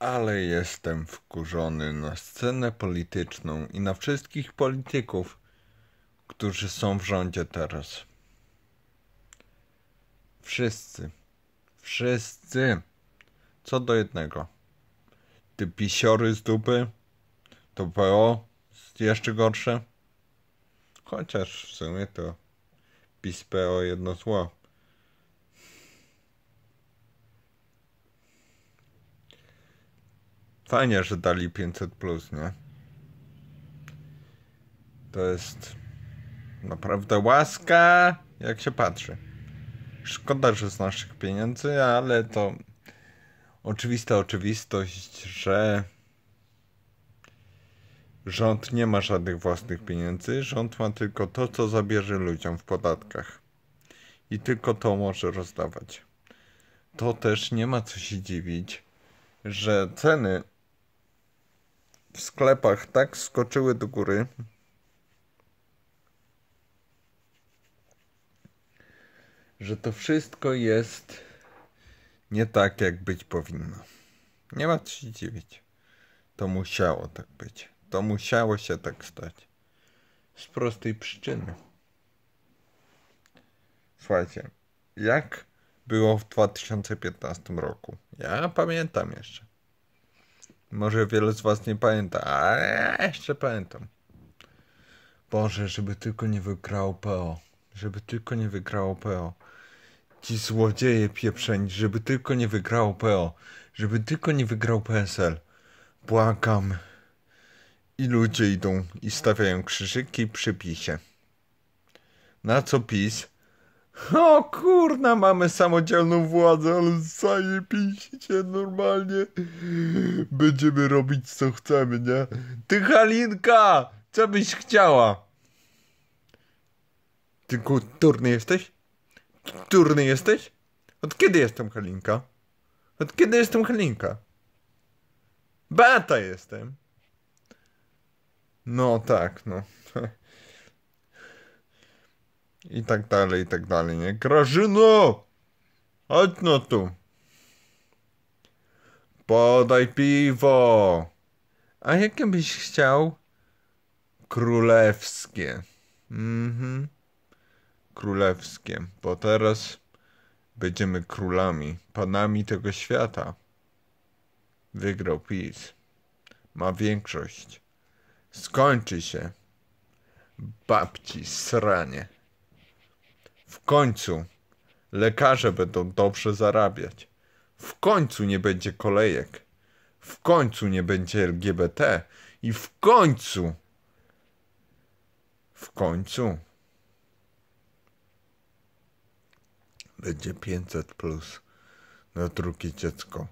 ale jestem wkurzony na scenę polityczną i na wszystkich polityków, którzy są w rządzie teraz. Wszyscy. Wszyscy. Co do jednego. Ty pisiory z dupy. To PO jeszcze gorsze. Chociaż w sumie to PiS PO jedno zło. Fajnie, że dali 500, plus, nie? To jest naprawdę łaska, jak się patrzy. Szkoda, że z naszych pieniędzy, ale to oczywista oczywistość, że rząd nie ma żadnych własnych pieniędzy. Rząd ma tylko to, co zabierze ludziom w podatkach. I tylko to może rozdawać. To też nie ma co się dziwić, że ceny w sklepach tak skoczyły do góry. Że to wszystko jest nie tak, jak być powinno. Nie ma co się dziwić. To musiało tak być. To musiało się tak stać. Z prostej przyczyny. Słuchajcie, jak było w 2015 roku? Ja pamiętam jeszcze. Może wielu z was nie pamięta, ale ja jeszcze pamiętam. Boże, żeby tylko nie wygrał PO. Żeby tylko nie wygrał PO. Ci złodzieje pieprzeń, żeby tylko nie wygrał PO. Żeby tylko nie wygrał PSL. Błagam. I ludzie idą i stawiają krzyżyki przy PiSie. Na co PiS o kurna, mamy samodzielną władzę, ale zajebiście normalnie. Będziemy robić co chcemy, nie? Ty Halinka, co byś chciała? Ty turny jesteś? Turny jesteś? Od kiedy jestem Halinka? Od kiedy jestem Halinka? Beta jestem. No tak, no. I tak dalej, i tak dalej, nie? Grażyno! Chodź no tu! Podaj piwo! A jakie byś chciał? Królewskie. Mhm. Królewskie. Bo teraz będziemy królami, panami tego świata. Wygrał PiS. Ma większość. Skończy się. Babci sranie. W końcu lekarze będą dobrze zarabiać. W końcu nie będzie kolejek. W końcu nie będzie LGBT. I w końcu. W końcu. Będzie 500 plus na drugie dziecko.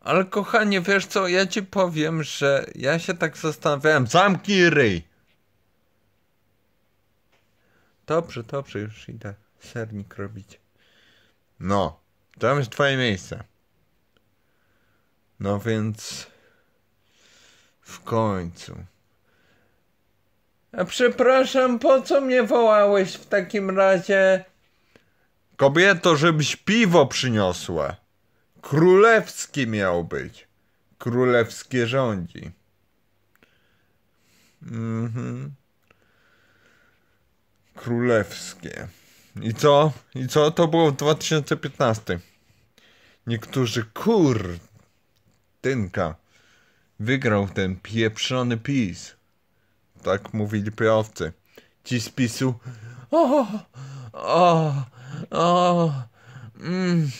Ale kochanie, wiesz co, ja ci powiem, że ja się tak zastanawiałem. Zamknij ryj! Dobrze, dobrze, już idę sernik robić. No, tam jest twoje miejsce. No więc... W końcu. A przepraszam, po co mnie wołałeś w takim razie? Kobieto, żebyś piwo przyniosła. Królewski miał być. Królewskie rządzi. Mhm królewskie. I co? I co? To było w 2015. Niektórzy kur... Tynka. Wygrał ten pieprzony PiS. Tak mówili piowcy. Ci z PiSu... O, o, o, mm,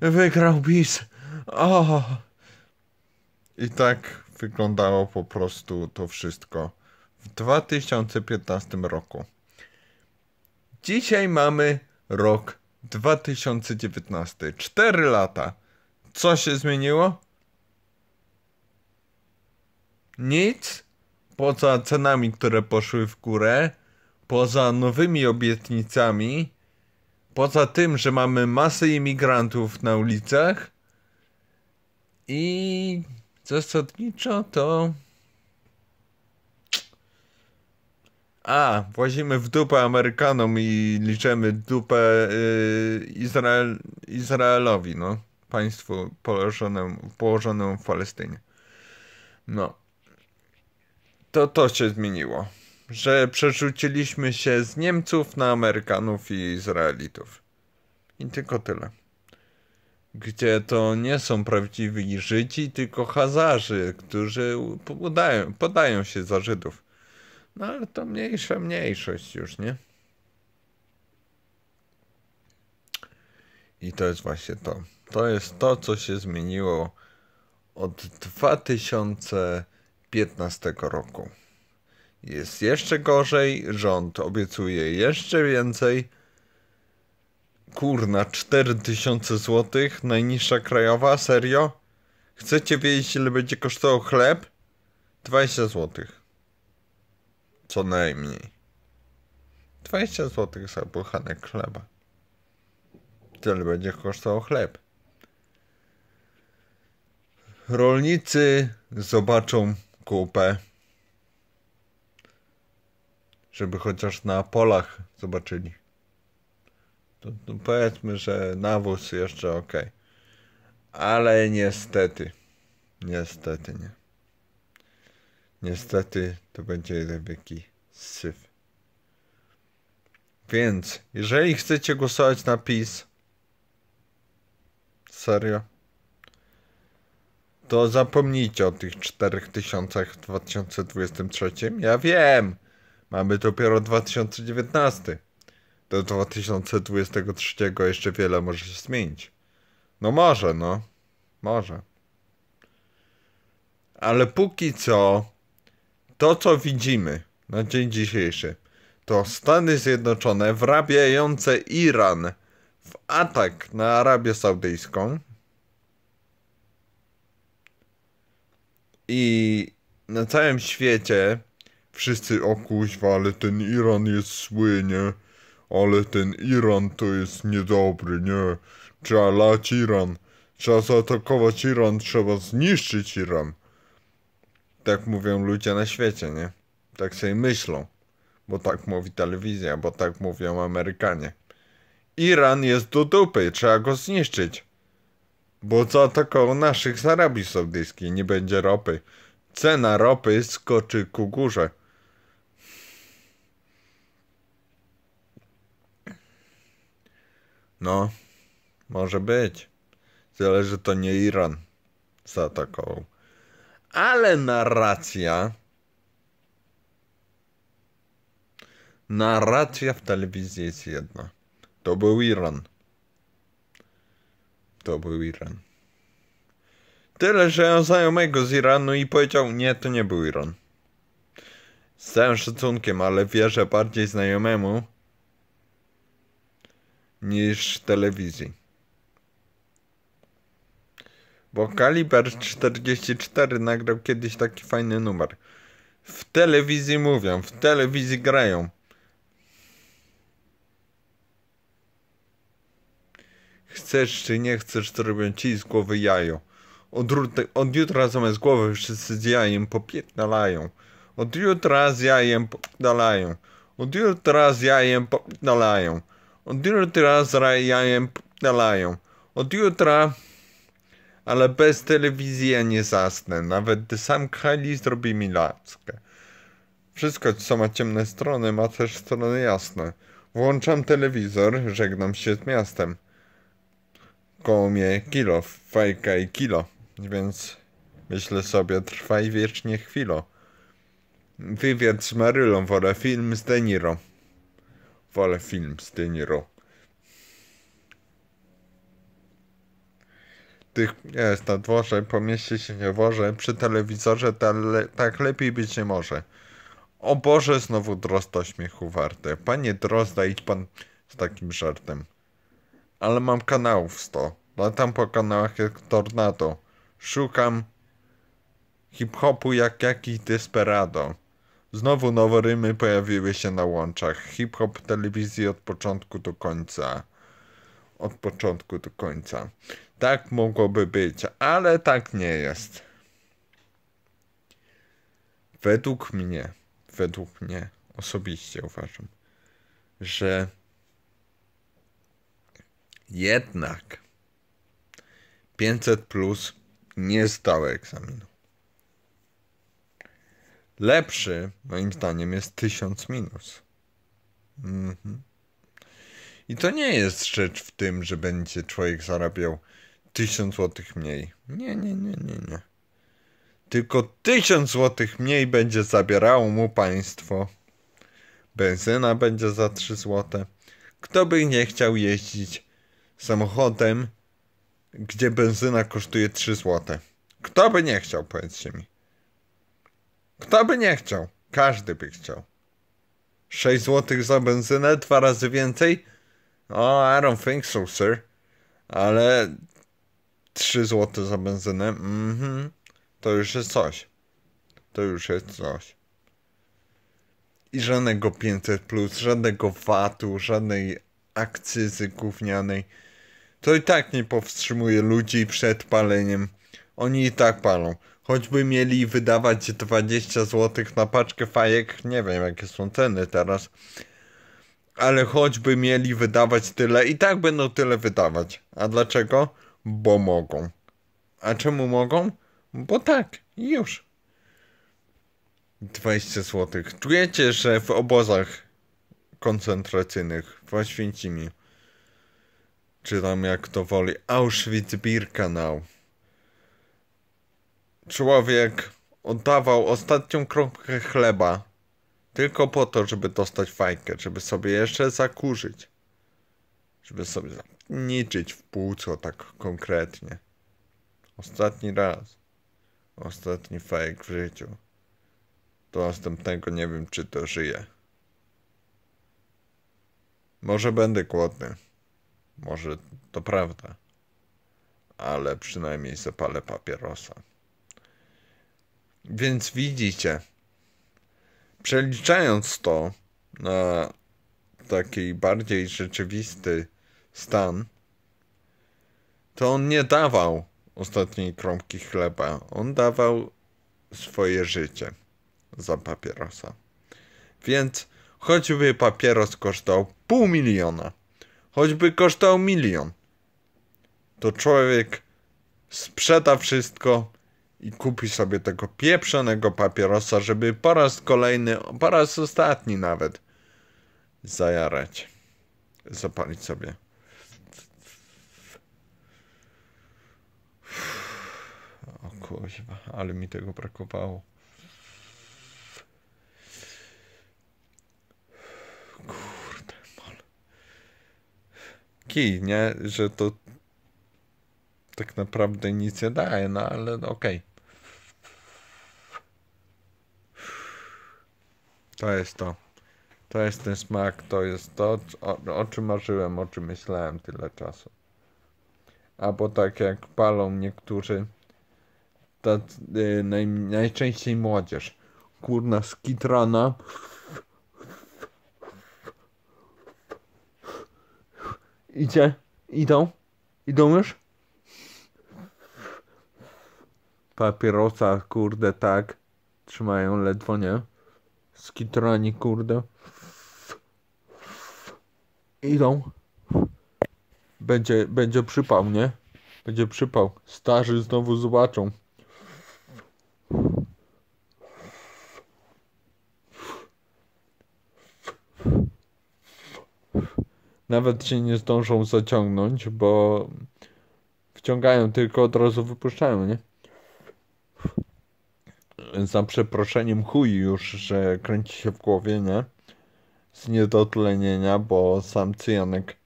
wygrał PiS. O. I tak wyglądało po prostu to wszystko w 2015 roku. Dzisiaj mamy rok 2019. 4 lata. Co się zmieniło? Nic. Poza cenami, które poszły w górę, poza nowymi obietnicami, poza tym, że mamy masę imigrantów na ulicach i zasadniczo to a, włazimy w dupę Amerykanom i liczymy dupę y, Izrael, Izraelowi, no. Państwu położonemu, położonemu w Palestynie. No. To to się zmieniło. Że przerzuciliśmy się z Niemców na Amerykanów i Izraelitów. I tylko tyle. Gdzie to nie są prawdziwi Żydzi, tylko Hazarzy, którzy podają, podają się za Żydów. No ale to mniejsza mniejszość już, nie? I to jest właśnie to. To jest to, co się zmieniło od 2015 roku. Jest jeszcze gorzej, rząd obiecuje jeszcze więcej. Kurna, 4000 zł, najniższa krajowa, serio? Chcecie wiedzieć ile będzie kosztował chleb? 20 złotych. Co najmniej. 20 zł za buchanek chleba. Tyle będzie kosztował chleb. Rolnicy zobaczą kupę, żeby chociaż na polach zobaczyli. To, to powiedzmy, że nawóz jeszcze ok. Ale niestety, niestety nie. Niestety to będzie Rebeki syf. Więc, jeżeli chcecie głosować na PiS, serio, to zapomnijcie o tych 4000 w 2023. Ja wiem, mamy dopiero 2019. Do 2023 jeszcze wiele może się zmienić. No może, no. Może. Ale póki co to, co widzimy na dzień dzisiejszy, to Stany Zjednoczone wrabiające Iran w atak na Arabię Saudyjską i na całym świecie wszyscy o ale ten Iran jest zły, nie? Ale ten Iran to jest niedobry, nie? Trzeba lać Iran. Trzeba zaatakować Iran, trzeba zniszczyć Iran tak mówią ludzie na świecie, nie? Tak sobie myślą, bo tak mówi telewizja, bo tak mówią Amerykanie. Iran jest do dupy, trzeba go zniszczyć. Bo zaatakował naszych z Arabii Saudyjskiej, nie będzie ropy. Cena ropy skoczy ku górze. No, może być. zależy to nie Iran zaatakował ale narracja. Narracja w telewizji jest jedna. To był Iran. To był Iran. Tyle, że ja znajomego z Iranu i powiedział, nie, to nie był Iran. Z całym szacunkiem, ale wierzę bardziej znajomemu niż telewizji. Bo Kaliber 44 nagrał kiedyś taki fajny numer. W telewizji mówią, w telewizji grają. Chcesz czy nie chcesz, to robią ci z głowy jajo. Od, od jutra zamiast głowy wszyscy z jajem popierdalają. Od jutra z jajem popierdalają. Od jutra z jajem popierdalają. Od jutra z jajem popierdalają. Od jutra ale bez telewizji ja nie zasnę. Nawet gdy sam Kylie zrobi mi laskę. Wszystko, co ma ciemne strony, ma też strony jasne. Włączam telewizor, żegnam się z miastem. Koło mnie kilo, fajka i kilo, więc myślę sobie, trwaj wiecznie chwilo. Wywiad z Marylą, wolę film z Deniro. Wolę film z Deniro. tych jest na dworze, po mieście się nie woże, przy telewizorze ta le tak lepiej być nie może. O Boże, znowu Drosta śmiechu warte. Panie Drozda, idź pan z takim żartem. Ale mam kanałów sto. Latam po kanałach jak tornado. Szukam hip-hopu jak jakiś desperado. Znowu nowe rymy pojawiły się na łączach. Hip-hop telewizji od początku do końca od początku do końca. Tak mogłoby być, ale tak nie jest. Według mnie, według mnie osobiście uważam, że jednak 500 plus nie zdał egzaminu. Lepszy, moim zdaniem, jest 1000 minus. Mm i to nie jest rzecz w tym, że będzie człowiek zarabiał 1000 zł mniej. Nie, nie, nie, nie, nie. Tylko 1000 zł mniej będzie zabierało mu państwo. Benzyna będzie za 3 zł. Kto by nie chciał jeździć samochodem, gdzie benzyna kosztuje 3 zł? Kto by nie chciał, powiedzcie mi. Kto by nie chciał? Każdy by chciał. 6 zł za benzynę, dwa razy więcej o, I don't think so, sir. Ale 3 zł za benzynę, mhm. Mm to już jest coś. To już jest coś. I żadnego 500+, plus, żadnego VAT-u, żadnej akcyzy gównianej. To i tak nie powstrzymuje ludzi przed paleniem. Oni i tak palą. Choćby mieli wydawać 20 zł na paczkę fajek, nie wiem jakie są ceny teraz, ale choćby mieli wydawać tyle, i tak będą tyle wydawać. A dlaczego? Bo mogą. A czemu mogą? Bo tak, już. 20 zł. Czujecie, że w obozach koncentracyjnych w mi, czy tam jak to woli, Auschwitz-Birkenau, człowiek oddawał ostatnią kropkę chleba tylko po to, żeby dostać fajkę, żeby sobie jeszcze zakurzyć. Żeby sobie niczyć w płuco tak konkretnie. Ostatni raz. Ostatni fajek w życiu. Do następnego nie wiem, czy to żyje. Może będę głodny. Może to prawda. Ale przynajmniej zapalę papierosa. Więc widzicie, Przeliczając to na taki bardziej rzeczywisty stan, to on nie dawał ostatniej kromki chleba. On dawał swoje życie za papierosa. Więc choćby papieros kosztował pół miliona, choćby kosztował milion, to człowiek sprzeda wszystko i kupi sobie tego pieprzonego papierosa, żeby po raz kolejny, po raz ostatni nawet zajarać. Zapalić sobie. O kurwa, ale mi tego brakowało. Kurde, mol. Kij, nie? Że to tak naprawdę nic nie daje, no ale okej. Okay. To jest to. To jest ten smak, to jest to, o, o czym marzyłem, o czym myślałem tyle czasu. Albo tak jak palą niektórzy, to, yy, naj, najczęściej młodzież. Kurna, skitrana. Idzie, idą, idą już? papierosa, kurde, tak. Trzymają ledwo, nie? Skitrani, kurde. Idą. Będzie, będzie przypał, nie? Będzie przypał. Starzy znowu zobaczą. Nawet się nie zdążą zaciągnąć, bo wciągają, tylko od razu wypuszczają, nie? za przeproszeniem chuj już, że kręci się w głowie, nie? Z niedotlenienia, bo sam cyjanek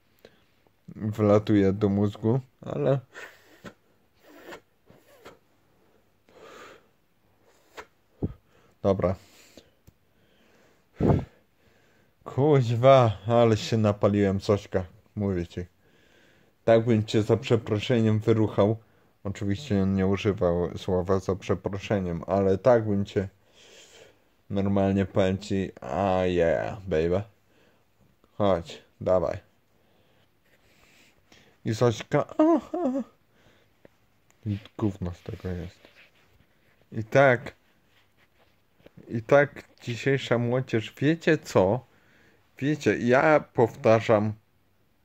wlatuje do mózgu, ale... Dobra. Kuźwa, ale się napaliłem, Sośka, mówię ci. Tak bym cię za przeproszeniem wyruchał. Oczywiście nie używał słowa za przeproszeniem, ale tak bym cię normalnie powiem a yeah, baby. Chodź, dawaj. I Zośka. aha. I gówno z tego jest. I tak, i tak dzisiejsza młodzież, wiecie co? Wiecie, ja powtarzam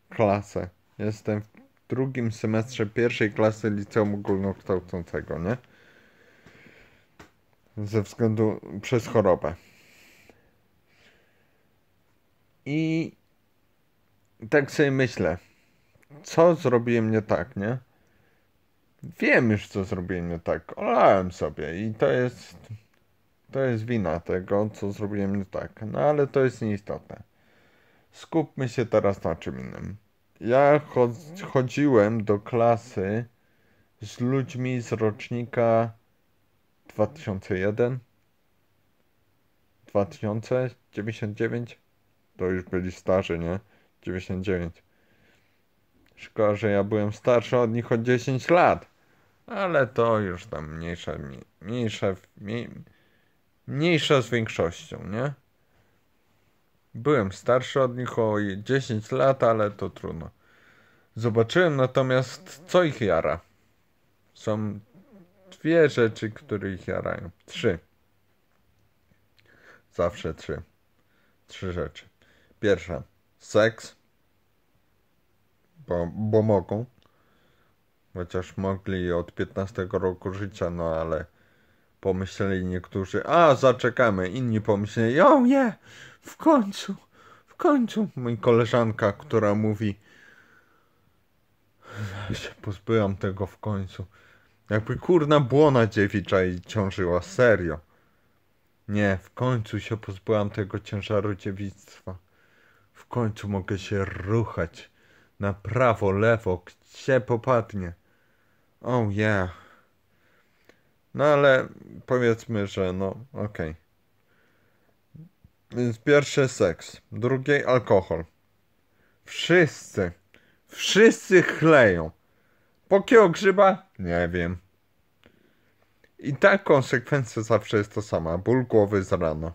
klasę. Jestem w drugim semestrze pierwszej klasy liceum ogólnokształcącego, nie? Ze względu przez chorobę. I tak sobie myślę, co zrobiłem nie tak, nie? Wiem już, co zrobiłem nie tak. Olałem sobie i to jest. To jest wina tego, co zrobiłem nie tak. No ale to jest nieistotne. Skupmy się teraz na czym innym ja chodziłem do klasy z ludźmi z rocznika 2001, 2099. To już byli starzy, nie? 99. Szkoda, że ja byłem starszy od nich o 10 lat. Ale to już tam mniejsze, mniejsze, mniejsze z większością, nie? Byłem starszy od nich o 10 lat, ale to trudno. Zobaczyłem natomiast, co ich jara. Są dwie rzeczy, które ich jarają. Trzy. Zawsze trzy. Trzy rzeczy. Pierwsza. Seks. Bo, bo mogą. Chociaż mogli od 15 roku życia, no ale pomyśleli niektórzy, a zaczekamy. Inni pomyśleli, o nie, w końcu, w końcu, mój koleżanka, która mówi, ja się pozbyłam tego w końcu. Jakby kurna błona dziewicza i ciążyła, serio. Nie, w końcu się pozbyłam tego ciężaru dziewictwa. W końcu mogę się ruchać. Na prawo, lewo, gdzie popadnie. Oh yeah. No ale powiedzmy, że no, okej. Okay. Więc pierwszy seks, drugi alkohol. Wszyscy, wszyscy chleją. Po kiego grzyba? Nie wiem. I ta konsekwencja zawsze jest to sama. Ból głowy z rana.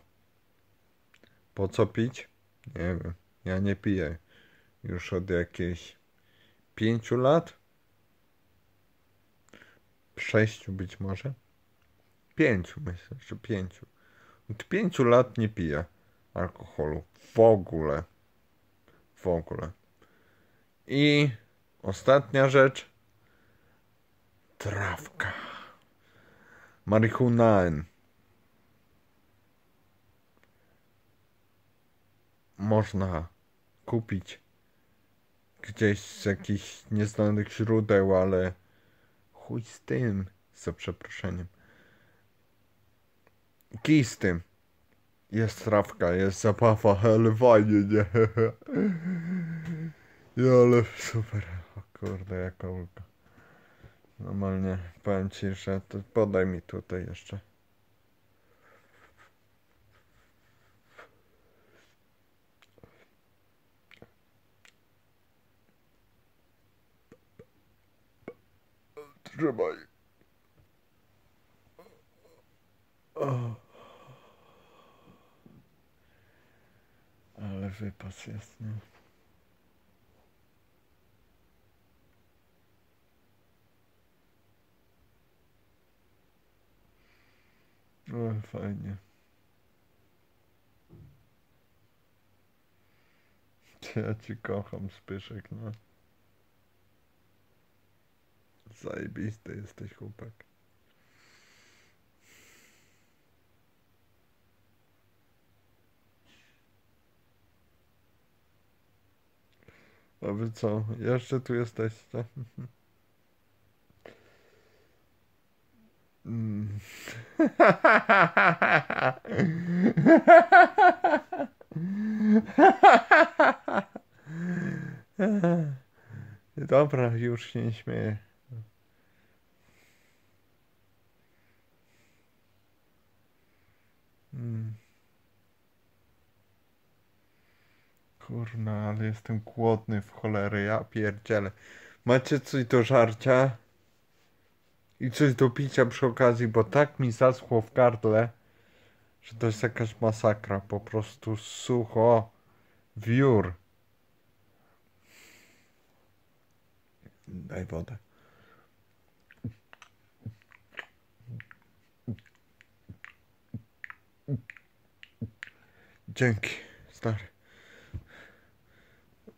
Po co pić? Nie wiem. Ja nie piję. Już od jakichś pięciu lat? Sześciu być może? Pięciu, myślę, że pięciu. Od pięciu lat nie piję alkoholu. W ogóle. W ogóle. I ostatnia rzecz. Trawka. Marihunaen. Można kupić gdzieś z jakichś nieznanych źródeł, ale chuj z tym, za przeproszeniem. Kij z tym. Jest trawka, jest zabawa, ale fajnie, nie? Ja, no, ale super. O kurde, jaka ulga. Normalnie powiem ci, że to podaj mi tutaj jeszcze. Trzymaj. Oh. ale wypas jest, no. No, fajnie. Ja ci kocham, Spyszek, no. Zajebisty jesteś, chłopak. A wy co? Jeszcze tu jesteście? Mm. Dobra, już się nie śmieję. Mm. Kurna, ale jestem głodny w cholery, ja pierdzielę. Macie coś do żarcia? I coś do picia przy okazji, bo tak mi zaschło w gardle, że to jest jakaś masakra. Po prostu sucho. Wiór. Daj wodę. Dzięki, stary.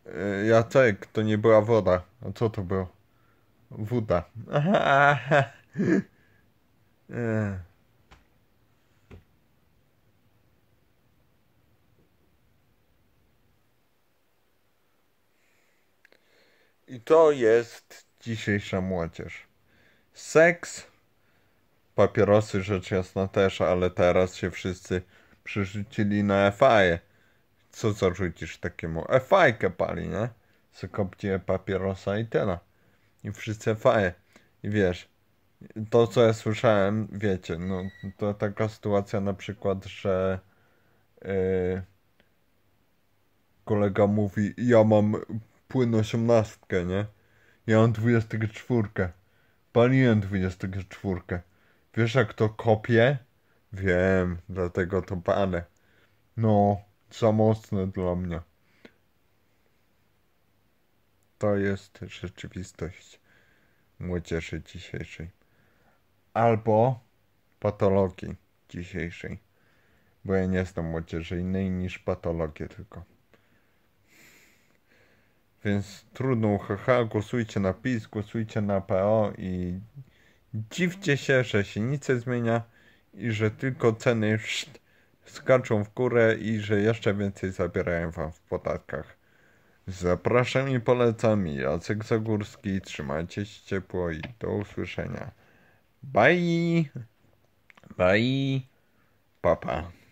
E, Jacek, to nie była woda. A co to było? Woda. E. I to jest dzisiejsza młodzież. Seks, papierosy rzecz jasna też, ale teraz się wszyscy przerzucili na FAE co zarzucisz takiemu? E fajkę pali, nie? Se kopcie papierosa i tyle. I wszyscy faje. I wiesz, to co ja słyszałem, wiecie, no to taka sytuacja na przykład, że yy, kolega mówi, ja mam płyn osiemnastkę, nie? Ja mam czwórkę. Paliłem czwórkę. Wiesz jak to kopie? Wiem, dlatego to palę. No, za mocne dla mnie. To jest rzeczywistość młodzieży dzisiejszej. Albo patologii dzisiejszej. Bo ja nie jestem młodzieży innej niż patologię tylko. Więc trudno haha, głosujcie na PiS, głosujcie na PO i dziwcie się, że się nic nie zmienia i że tylko ceny szt, skaczą w górę i że jeszcze więcej zabierają wam w podatkach. Zapraszam i polecam Jacek Zagórski. Trzymajcie się ciepło i do usłyszenia. Bye! Bye! Papa. Pa.